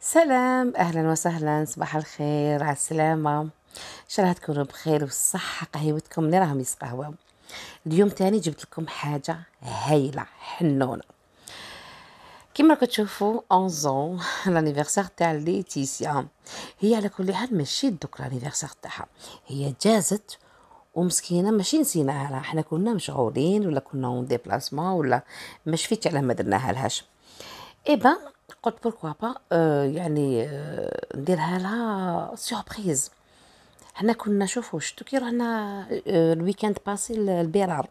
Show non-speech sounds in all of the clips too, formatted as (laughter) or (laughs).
سلام اهلا وسهلا صباح الخير على السلامه ان شاء الله تكونوا بخير وصحه قهوتكم اللي راهم يسقهوا اليوم تاني جبت لكم حاجه هايله حنونه كما راكم تشوفوا اونزون لانيفرسير تاع ليتيسيا هي على كل حال ماشي دوك لانيفرسير تاعها هي جازت ومسكينه ماشي نسيناها لها حنا كنا مشغولين ولا كنا اون ديبلاسمون ولا ما شفيتش على ما درناها لهاش اي با قلت بوركوا با آه يعني آه نديرها لها سيربريز حنا كنا شوفوا شتو كي رحنا آه الويكاند باسي للبيرار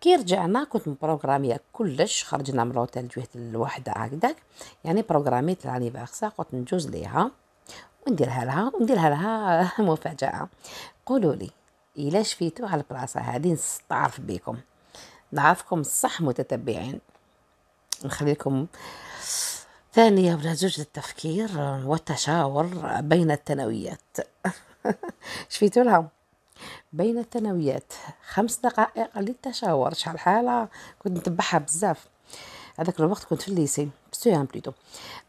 كي رجعنا كنت مبروغراميه كلش خرجنا من لوتيل جوهت الوحده هكذاك يعني بروغراميت لانيفيرسير قلت نجوز ليها ونديرها لها ونديرها لها (laughs) مفاجاه قولوا لي الا شفيتو على البلاصه هذه نستعرف بكم نعرفكم صح متتبعين نخليكم ثانية لا يجوز التفكير والتشاور بين الثانويات (laughs) شفيتولها بين الثانويات خمس دقائق للتشاور شحال حالة كنت نتبعها بزاف هذاك الوقت كنت في الليسي بسيان بليتو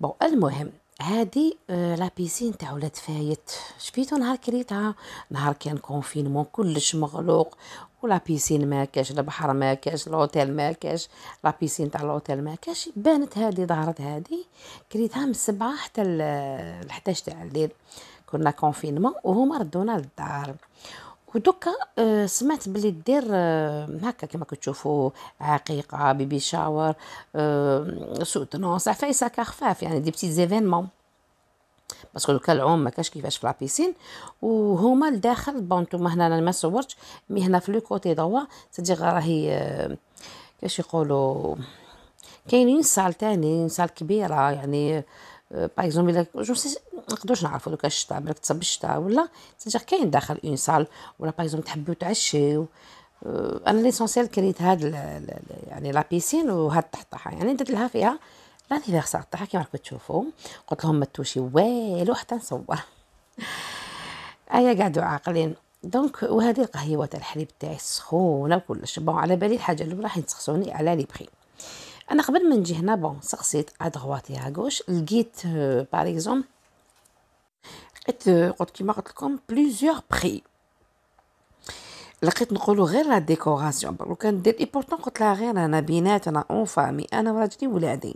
بون المهم هادي آه، لا بيسين تاع ولاد فايت شفيتو نهار كريتها آه، نهار كان كونفينمون كلش مغلوق ولا بيسين ما كاش البحر ما كاش الاوتيل ما كاش لا بيسين تاع الاوتيل ما كاش بانت هادي ظهرت هادي كريتها من السبعة حتى ل 11 تاع الليل كنا كونفينمون وهما ردونا للدار ودوكا آه، سمعت بلي دير آه، هكا كما كتشوفوا عقيقه بيبي شاور آه، نو صافي ساك خفاف يعني دي بتيت زيفينمون باسكو دوكا العوم ما كاش كيفاش في لابيسين وهما لداخل بون نتوما هنا انا ما صورتش مي هنا في لو كوتي دوا تدير راهي كاش يقولوا كاينين سال تاني سال كبيره يعني باغ اكزومبل الا جو سي نقدروش نعرفوا دوكا الشتاء بالك تصب الشتاء ولا سيتيغ كاين داخل اون سال ولا باغ اكزومبل تحبوا تعشيو اه، انا ليسونسيال كريت هاد يعني لا بيسين وهاد الطحطحه يعني درت لها فيها لانيفيرسار تاعها كيما راكم تشوفوا قلت لهم ما توشي والو حتى نصور (laughs) ايا قعدوا عاقلين دونك وهذه القهيوه تاع الحليب تاعي سخونه وكلش بون على بالي الحاجه اللي راح تسخسوني على لي بخي انا قبل ما نجي هنا بون سقسيت ادغوات يا غوش لقيت باغ euh، لقيت قلت كيما قلت لكم بليزيور بري لقيت نقولوا غير لا ديكوراسيون لو كان دير ايبورتون قلت لها غير انا بيناتنا اون فامي انا وراجلي ولادي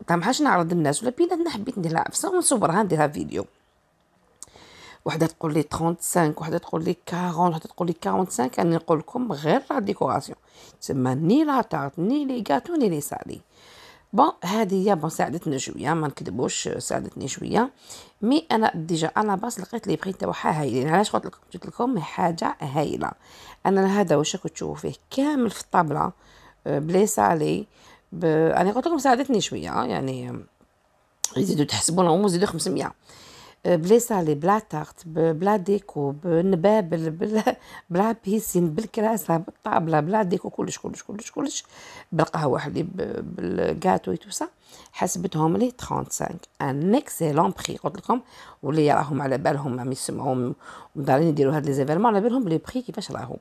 قلت لها نعرض الناس ولا بيناتنا حبيت نديرها لها عفسه ونصورها نديرها فيديو وحده تقول لي 35 وحده تقول لي 40 وحده تقول لي 45 انا نقول لكم غير لا ديكوراسيون تسمى ني لا تارت ني لي غاتو ني لي سالي بون هذه هي بون ساعدتنا شويه ما نكذبوش ساعدتني شويه مي انا ديجا انا باس لقيت لي بري تاعها هايلين علاش قلت لكم قلت لكم حاجه هايله انا هذا واش راكم تشوفوا فيه كامل في الطابله آه، بلي سالي ب... انا قلت لكم ساعدتني شويه يعني آه، يزيدوا تحسبوا لهم يزيدوا 500 بلا سالي بلا تارت بلا ديكو بالنبابل بلا بيسين بالكراسة بالطابلة بلا ديكو كلش كلش كلش كلش بالقهوة حلي بالكاتو توسا حسبتهم لي 35 ان اكسيلون بري قلت لكم واللي راهم على بالهم ما يسمعوهم ودارين يديروا هاد لي زيفيرمون على بالهم لي بري كيفاش راهم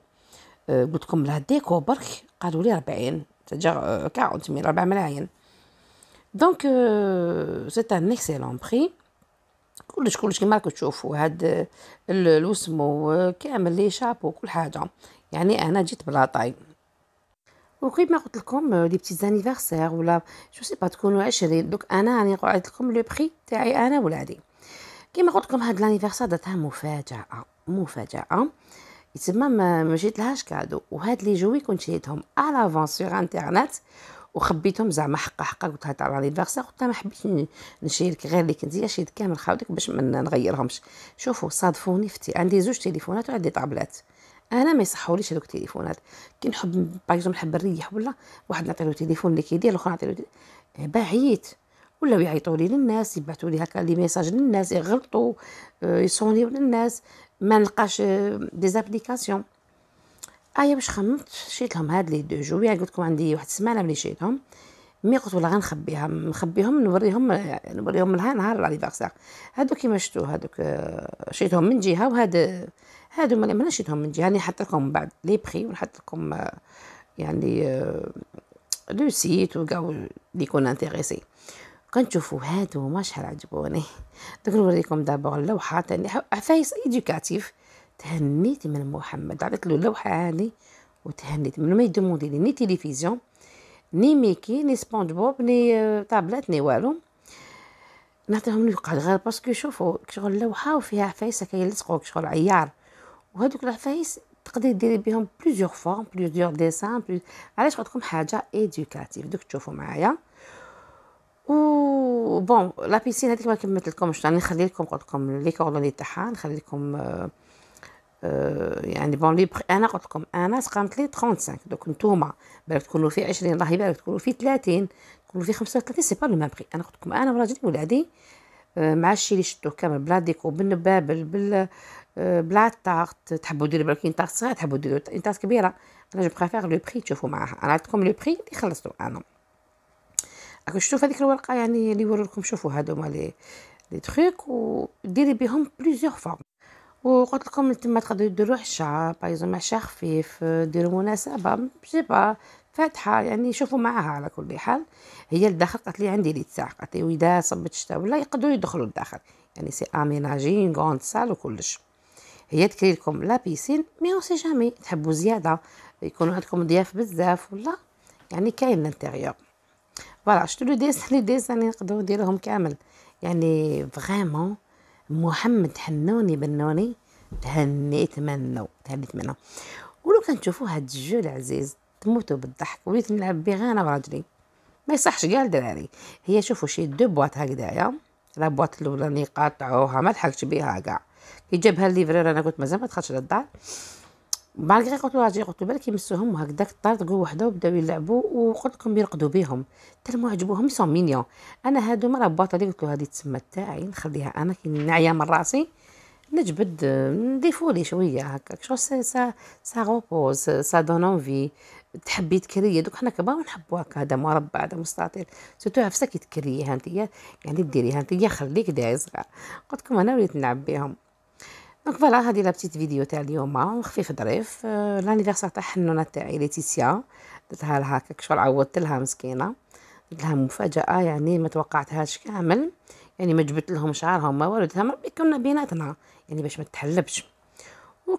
أه، قلت لكم لا ديكو برك قالوا لي 40 تجا 40 ملايين دونك سي ان اكسيلون بري كلش كلش كيما راكم تشوفوا هاد الوسمو كامل لي شابو كل حاجه يعني انا جيت بلا طاي وكيما قلت لكم لي بتي زانيفرسير ولا شو سي با تكونوا عشرين دوك انا راني قعدت لكم لو بري تاعي انا ولادي كيما قلت لكم هاد لانيفرسير درتها مفاجاه مفاجاه تسمى ما مشيت لهاش كادو وهاد لي جوي كنت شريتهم على فون سور انترنت وخبيتهم زعما حقا حقا قلت لها تعرضي الفاكسان قلت لها ما حبيتش نشارك غير اللي كنتي شيت كامل خاوتك باش ما نغيرهمش شوفوا صادفوني فتي عندي زوج تليفونات وعندي طابلات انا ما يصحوليش هذوك التليفونات كي نحب بايزوم نحب نريح ولا واحد نعطي له تليفون اللي كيدير الاخر نعطي له إيه، بعيت ولاو يعيطوا لي للناس يبعثوا لي هكا لي ميساج للناس يغلطوا آه، يصونيو للناس ما نلقاش دي آه، زابليكاسيون ايا آه، باش خممت شريت لهم هاد لي دو جوبيا قلت لكم عندي واحد السمانه ملي شريتهم مي قلت والله غنخبيها نخبيهم نوريهم نوريهم لها نهار لانيفرسير هادو كيما شفتو هادوك آه، شريتهم من جهه وهاد هادو ما شريتهم من جهه راني يعني نحط لكم بعد لي بري ونحط لكم آه، يعني لو سيت وكاع لي كون انتريسي كنشوفو هادو ما شحال عجبوني (laughs) دوك نوريكم دابا اللوحه يعني تاع عفايس ايديوكاتيف تهنيت من محمد عطيت له لوحه هذه وتهنيت من ما يدوموندي لي ني تلفزيون ني ميكي ني سبونج بوب ني طابلات آه، ني والو نعطيهم قال غير باسكو شوفوا شغل لوحه وفيها عفايس كيلصقوك شغل عيار وهذوك العفايس تقدري ديري بهم بليزيوغ فورم بليزيوغ ديسان بليز... علاش قلت حاجه ايديوكاتيف دوك تشوفوا معايا و بون لا بيسين هذيك ما كملت لكمش راني يعني نخلي لكم قلت لكم لي كوردوني تاعها نخلي لكم آه آه، يعني بون ليبر انا قلت لكم انا قامت لي 35 دوك نتوما بالك تكونوا في 20 الله يبارك تكونوا في 30 تكونوا في 35 سي با لو ميم بري انا قلت لكم انا وراجلي ولادي آه، مع الشي اللي شتوه كامل بلا ديكو بالنبابل بال آه، بلا طاقت تحبوا ديروا بالك طاقت صغيره تحبوا ديروا طاقت كبيره انا جو بريفير لو بري تشوفوا معاها انا عطيتكم لو بري اللي خلصتو انا اكو شفتوا في هذيك الورقه يعني اللي يوروا لكم شوفوا هادو لي لي تخيك وديري بهم بليزيور فورم وقلت لكم تما تقدروا ديروا بايزو مع عشاء خفيف ديروا مناسبه با فاتحه يعني شوفوا معاها على كل حال هي لداخل قالت لي عندي لي تاع قالت لي واذا صبت الشتاء ولا يقدروا يدخلوا لداخل يعني سي اميناجي غون سال وكلش هي تكري لكم لا بيسين مي اون سي جامي تحبوا زياده يكونوا عندكم ضياف بزاف ولا يعني كاين لانتيريور فوالا شتو لو ديزاين لي ديزاين نقدروا نديروهم كامل يعني فريمون محمد حنوني بنوني تهنيت منو تهنيت منو ولو كان تشوفو هاد الجو العزيز تموتوا بالضحك وليت نلعب غير انا وراجلي ما يصحش كاع الدراري هي شوفوا شي دو بواط هكذايا لا بواط الاولاني قاطعوها ما لحقتش بيها كاع كي جابها الليفرير انا قلت مازال ما دخلتش للدار بعد قلت له اجي قلت له بالك يمسوهم هكذاك طارت قول وحده وبداو يلعبوا وقلت لكم يرقدوا بيهم حتى ما عجبوهم سون مينيون انا هادو ما رباطه لي قلت له هذه تسمى تاعي نخليها انا كي نعيا من راسي نجبد نضيفوا لي شويه هكاك شو سا سا سا غوبوز سا دون انفي تحبي تكري دوك حنا كبار ونحبوا هكا هذا مربع هذا مستطيل سيرتو عفسه كي تكريها انت يعني ديريها انت خليك دايز قلت لكم انا وليت نلعب بهم دونك فوالا هادي لا بتيت فيديو تاع اليوم خفيف ظريف آه، لانيفرسير تاع حنونه تاعي ليتيسيا درتها لها هكاك شغل عوضت لها مسكينه درت لها مفاجاه يعني ما توقعتهاش كامل يعني ما جبت لهم شعرهم ما والو درتها ربي كنا بيناتنا يعني باش ما تحلبش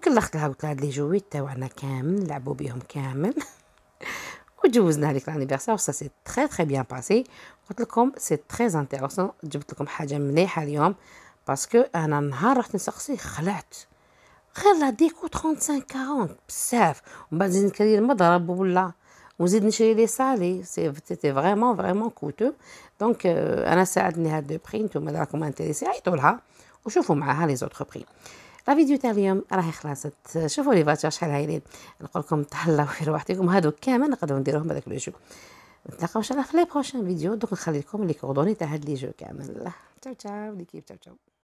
اخت لها قلت لها لي جويت تاعنا كامل لعبوا بيهم كامل (laughs) وتجوزنا هذيك لانيفرسير وسا سي تري تري بيان باسي قلت لكم سي تري انتيريسون جبت لكم حاجه مليحه اليوم باسكو انا نهار رحت نسقسي خلعت غير لا ديكو 35 40 بزاف ومن بعد نزيد نكري المضرب ولا ونزيد نشري لي سالي سي تي فريمون فريمون كوتو دونك انا ساعدني هاد دو بري نتوما راكم انتريسي عيطوا لها وشوفوا معاها لي زوتر بري لا فيديو تاع اليوم راهي خلاصت شوفوا لي فاتشر شحال هايلين نقول لكم تهلاو في رواحتكم هادو كامل نقدروا نديروهم هذاك لو جو نتلاقاو ان شاء الله في لي بروشين فيديو دوك نخلي لكم لي كوردوني تاع هاد لي جو كامل تشاو تشاو ليكيب تشاو تشاو